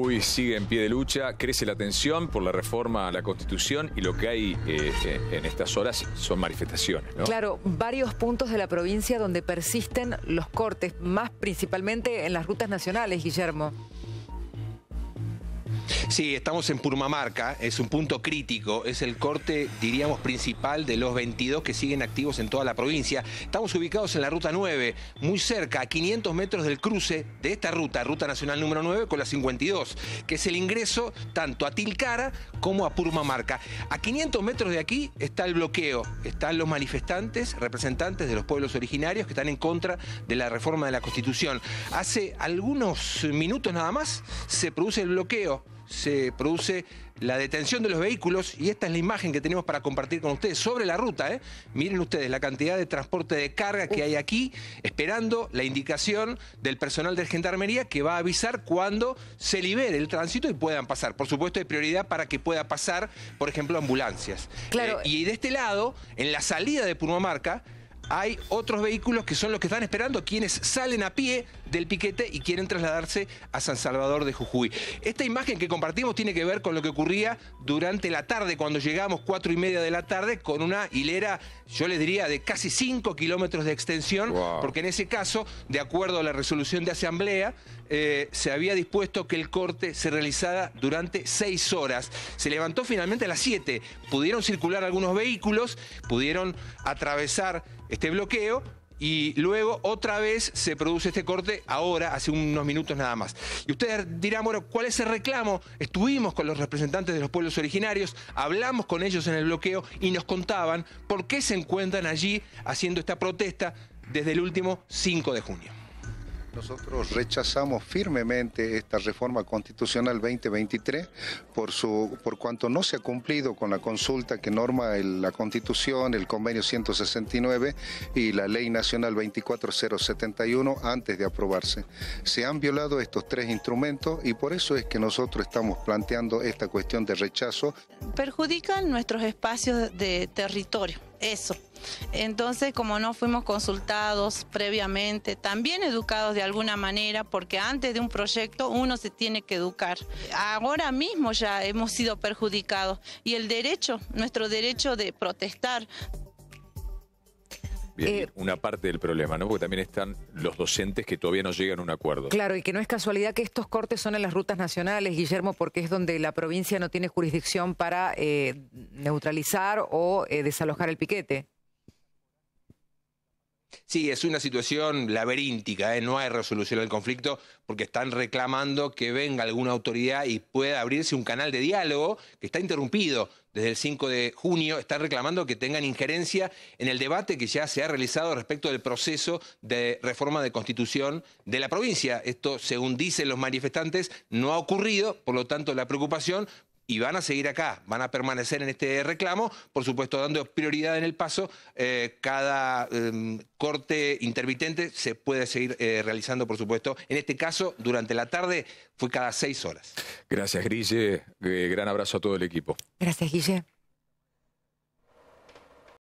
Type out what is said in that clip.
Uy, sigue en pie de lucha, crece la tensión por la reforma a la Constitución y lo que hay eh, eh, en estas horas son manifestaciones. Claro, varios puntos de la provincia donde persisten los cortes, más principalmente en las rutas nacionales, Guillermo. Sí, estamos en Purmamarca, es un punto crítico, es el corte, diríamos, principal de los 22 que siguen activos en toda la provincia. Estamos ubicados en la ruta 9, muy cerca, a 500 metros del cruce de esta ruta, ruta nacional número 9 con la 52, que es el ingreso tanto a Tilcara como a Purmamarca. A 500 metros de aquí está el bloqueo, están los manifestantes, representantes de los pueblos originarios que están en contra de la reforma de la Constitución. Hace algunos minutos nada más se produce el bloqueo se produce la detención de los vehículos y esta es la imagen que tenemos para compartir con ustedes sobre la ruta. ¿eh? Miren ustedes la cantidad de transporte de carga que hay aquí, esperando la indicación del personal de Gendarmería que va a avisar cuando se libere el tránsito y puedan pasar. Por supuesto, hay prioridad para que pueda pasar, por ejemplo, ambulancias. Claro. Eh, y de este lado, en la salida de Purmamarca, hay otros vehículos que son los que están esperando quienes salen a pie del piquete y quieren trasladarse a San Salvador de Jujuy. Esta imagen que compartimos tiene que ver con lo que ocurría durante la tarde, cuando llegamos cuatro y media de la tarde, con una hilera, yo les diría, de casi 5 kilómetros de extensión, porque en ese caso, de acuerdo a la resolución de asamblea, eh, se había dispuesto que el corte se realizara durante seis horas. Se levantó finalmente a las siete. Pudieron circular algunos vehículos, pudieron atravesar este bloqueo, y luego otra vez se produce este corte ahora, hace unos minutos nada más. Y ustedes dirán, bueno, ¿cuál es el reclamo? Estuvimos con los representantes de los pueblos originarios, hablamos con ellos en el bloqueo y nos contaban por qué se encuentran allí haciendo esta protesta desde el último 5 de junio. Nosotros rechazamos firmemente esta reforma constitucional 2023 por, su, por cuanto no se ha cumplido con la consulta que norma la Constitución, el Convenio 169 y la Ley Nacional 24071 antes de aprobarse. Se han violado estos tres instrumentos y por eso es que nosotros estamos planteando esta cuestión de rechazo. Perjudican nuestros espacios de territorio eso. Entonces, como no fuimos consultados previamente, también educados de alguna manera, porque antes de un proyecto uno se tiene que educar. Ahora mismo ya hemos sido perjudicados y el derecho, nuestro derecho de protestar, eh, una parte del problema, ¿no? Porque también están los docentes que todavía no llegan a un acuerdo. Claro, y que no es casualidad que estos cortes son en las rutas nacionales, Guillermo, porque es donde la provincia no tiene jurisdicción para eh, neutralizar o eh, desalojar el piquete. Sí, es una situación laberíntica, ¿eh? no hay resolución al conflicto porque están reclamando que venga alguna autoridad y pueda abrirse un canal de diálogo que está interrumpido desde el 5 de junio. Están reclamando que tengan injerencia en el debate que ya se ha realizado respecto del proceso de reforma de constitución de la provincia. Esto, según dicen los manifestantes, no ha ocurrido, por lo tanto la preocupación y van a seguir acá, van a permanecer en este reclamo, por supuesto dando prioridad en el paso, eh, cada em, corte intermitente se puede seguir eh, realizando, por supuesto, en este caso durante la tarde fue cada seis horas. Gracias Grille, eh, gran abrazo a todo el equipo. Gracias Guille.